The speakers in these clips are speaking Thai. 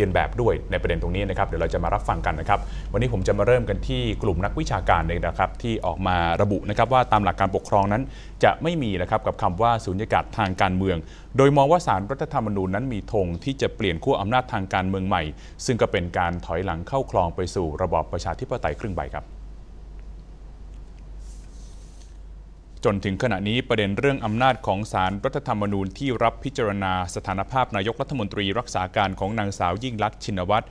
เรียนแบบด้วยในประเด็นตรงนี้นะครับเดี๋ยวเราจะมารับฟังกันนะครับวันนี้ผมจะมาเริ่มกันที่กลุ่มนักวิชาการเลยนะครับที่ออกมาระบุนะครับว่าตามหลักการปกครองนั้นจะไม่มีนะครับกับคำว่าสุญญากาศทางการเมือง โดยมองว่าสารรัฐธรรมนูญนั้นมีธงที่จะเปลี่ยนขั้วอำนาจทางการเมืองใหม่ ซึ่งก็เป็นการถอยหลังเข้าคลองไปสู่ระบอบประชาธิปไตยครึ่งใบครับจนถึงขณะนี้ประเด็นเรื่องอำนาจของสารรัฐธรรมนูญที่รับพิจารณา สถานภาพนายกรัฐมนตรีรักษาการของนางสาวยิ่งลักษณ์ชินวัตร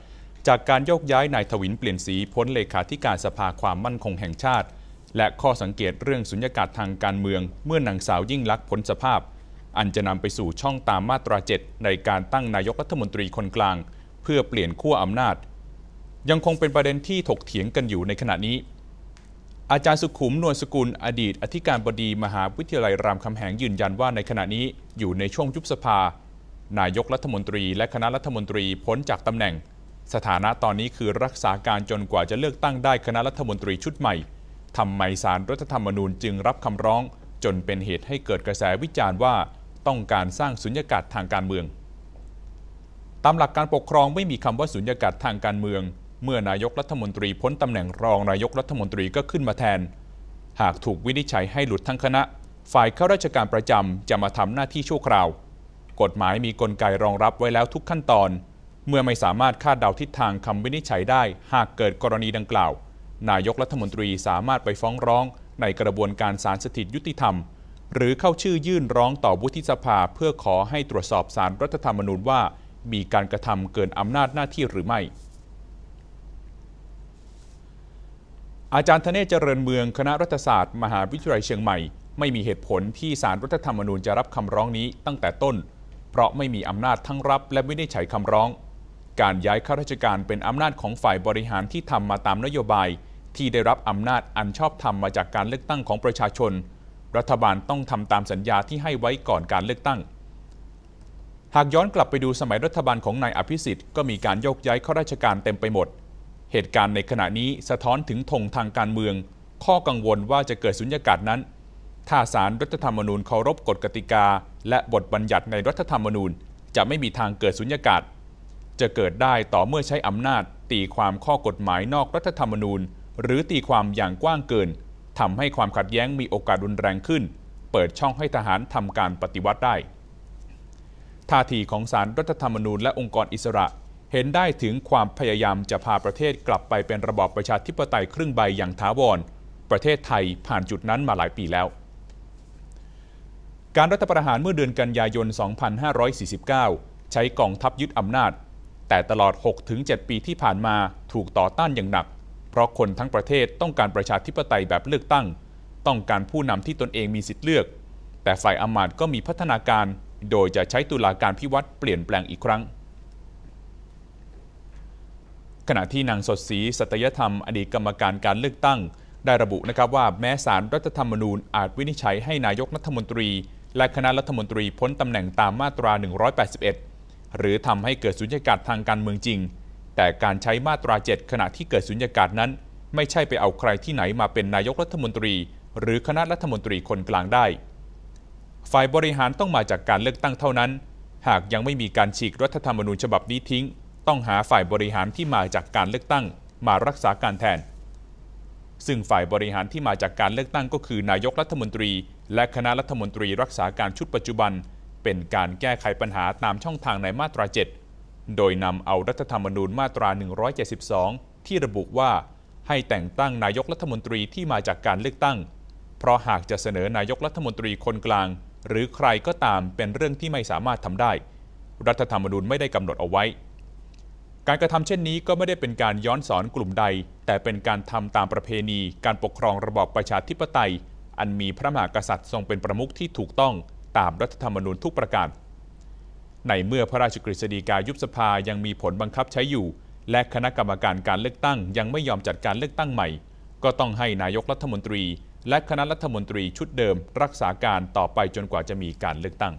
จากการโยกย้ายนายถวินเปลี่ยนสีพ้นเลขาธิการสภาความมั่นคงแห่งชาติ และข้อสังเกตเรื่องสุญญากาศทางการเมืองเมื่อนางสาวยิ่งลักษณ์พ้นสภาพ อันจะนำไปสู่ช่องตามมาตราเจในการตั้งนายกรัฐมนตรีคนกลาง เพื่อเปลี่ยนขั้วอำนาจ ยังคงเป็นประเด็นที่ถกเถียงกันอยู่ในขณะนี้อาจารย์สุขุมนวลสกุลอดีต อธิการบดีมหาวิทยาลัยรามคำแหงยืนยันว่าในขณะนี้อยู่ในช่วงยุบสภา นายกรัฐมนตรีและคณะรัฐมนตรี พ้นจากตำแหน่ง สถานะตอนนี้คือรักษาการจนกว่าจะเลือกตั้งได้คณะรัฐมนตรีชุดใหม่ทำไมสารรัฐธรรมนูญจึงรับคำร้อง จนเป็นเหตุให้เกิดกระแสวิจารณ์ว่าต้องการสร้างสุญญากาศทางการเมือง ตามหลักการปกครองไม่มีคำว่าสุญญากาศทางการเมืองเมื่อนายกรัฐมนตรีพ้นตำแหน่งรองนายกรัฐมนตรีก็ขึ้นมาแทน หากถูกวินิจฉัยให้หลุดทั้งคณะ ฝ่ายข้าราชการประจำจะมาทำหน้าที่ชั่วคราว กฎหมายมีกลไกรองรับไว้แล้วทุกขั้นตอน เมื่อไม่สามารถคาดเดาทิศทางคำวินิจฉัยได้ หากเกิดกรณีดังกล่าว นายกรัฐมนตรีสามารถไปฟ้องร้องในกระบวนการศาลสถิตยุติธรรม หรือเข้าชื่อยื่นร้องต่อวุฒิสภาเพื่อขอให้ตรวจสอบสารรัฐธรรมนูญว่า มีการกระทำเกินอำนาจหน้าที่หรือไม่อาจารย์ธเนศเจริญเมืองคณะรัฐศาสตร์มหาวิทยาลัยเชียงใหม่ไม่มีเหตุผล ที่สารรัฐธรรมนูญจะรับคำร้องนี้ตั้งแต่ต้น เพราะไม่มีอำนาจทั้งรับ และไม่ได้ฉัยคำร้อง การย้ายข้าราชการเป็นอำนาจของฝ่ายบริหารที่ทำมาตามนโยบาย ที่ได้รับอำนาจอันชอบธรรมมาจากการเลือกตั้งของประชาชน รัฐบาลต้องทำตามสัญญาที่ให้ไว้ก่อนการเลือกตั้ง หากย้อนกลับไปดูสมัยรัฐบาลของนายอภิสิทธิ์ ก็มีการโยกย้ายข้าราชการเต็มไปหมดเหตุการณ์ในขณะนี้สะท้อนถึงธงทางการเมือง ข้อกังวลว่าจะเกิดสุญญากาศนั้น ถ้าสารรัฐธรรมนูญเคารพกฎกติกาและบทบัญญัติในรัฐธรรมนูญ จะไม่มีทางเกิดสุญญากาศ จะเกิดได้ต่อเมื่อใช้อำนาจ ตีความข้อกฎหมายนอกรัฐธรรมนูญ หรือตีความอย่างกว้างเกินทำให้ความขัดแย้งมีโอกาสรุนแรงขึ้น เปิดช่องให้ทหารทำการปฏิวัติได้ท่าทีของสารรัฐธรรมนูญ และองค์กรอิสระเห็นได้ถึงความพยายามจะพาประเทศกลับไปเป็นระบอบประชาธิปไตยครึ่งใบอย่างถาวร ประเทศไทยผ่านจุดนั้นมาหลายปีแล้ว การรัฐประหารเมื่อเดือนกันยายน 2549 ใช้กองทัพยึดอำนาจ แต่ตลอด 6-7 ปีที่ผ่านมาถูกต่อต้านอย่างหนัก เพราะคนทั้งประเทศต้องการประชาธิปไตยแบบเลือกตั้ง ต้องการผู้นำที่ตนเองมีสิทธิ์เลือก แต่ฝ่ายอำมาตย์ก็มีพัฒนาการ โดยจะใช้ตุลาการพิวัตรเปลี่ยนแปลงอีกครั้งขณะที่นางสดศรีสัตยธรรม อดีตกรรมการการเลือกตั้ง ได้ระบุนะครับว่าแม้สารรัฐธรรมนูญอาจวินิจฉัยให้นายกรัฐมนตรี และคณะรัฐมนตรีพ้นตำแหน่งตามมาตรา 181 หรือทำให้เกิดสุญญากาศทางการเมืองจริง แต่การใช้มาตรา 7ขณะที่เกิดสุญญากาศนั้น ไม่ใช่ไปเอาใครที่ไหนมาเป็นนายกรัฐมนตรี หรือคณะรัฐมนตรีคนกลางได้ฝ่ายบริหารต้องมาจากการเลือกตั้งเท่านั้น หากยังไม่มีการฉีกรัฐธรรมนูญฉบับนี้ทิ้งต้องหาฝ่ายบริหารที่มาจากการเลือกตั้ง มารักษาการแทน ซึ่งฝ่ายบริหารที่มาจากการเลือกตั้งก็คือนายกรัฐมนตรี และคณะรัฐมนตรีรักษาการชุดปัจจุบัน เป็นการแก้ไขปัญหาตามช่องทางในมาตรา7โดยนำเอารัฐธรรมนูญมาตรา 172 ที่ระบุว่า ให้แต่งตั้งนายกรัฐมนตรีที่มาจากการเลือกตั้ง เพราะหากจะเสนอนายกรัฐมนตรีคนกลาง หรือใครก็ตามเป็นเรื่องที่ไม่สามารถทำได้ รัฐธรรมนูญไม่ได้กำหนดเอาไว้การกระทำเช่นนี้ก็ไม่ได้เป็นการย้อนสอนกลุ่มใด แต่เป็นการทำตามประเพณี การปกครองระบอบประชาธิปไตย อันมีพระมหากษัตริย์ทรงเป็นประมุขที่ถูกต้องตามรัฐธรรมนูญทุกประการ ในเมื่อพระราชกฤษฎีกายุบสภา ยังมีผลบังคับใช้อยู่ และคณะกรรมการการเลือกตั้ง ยังไม่ยอมจัดการเลือกตั้งใหม่ ก็ต้องให้นายกรัฐมนตรี และคณะรัฐมนตรีชุดเดิม รักษาการต่อไปจนกว่าจะมีการเลือกตั้ง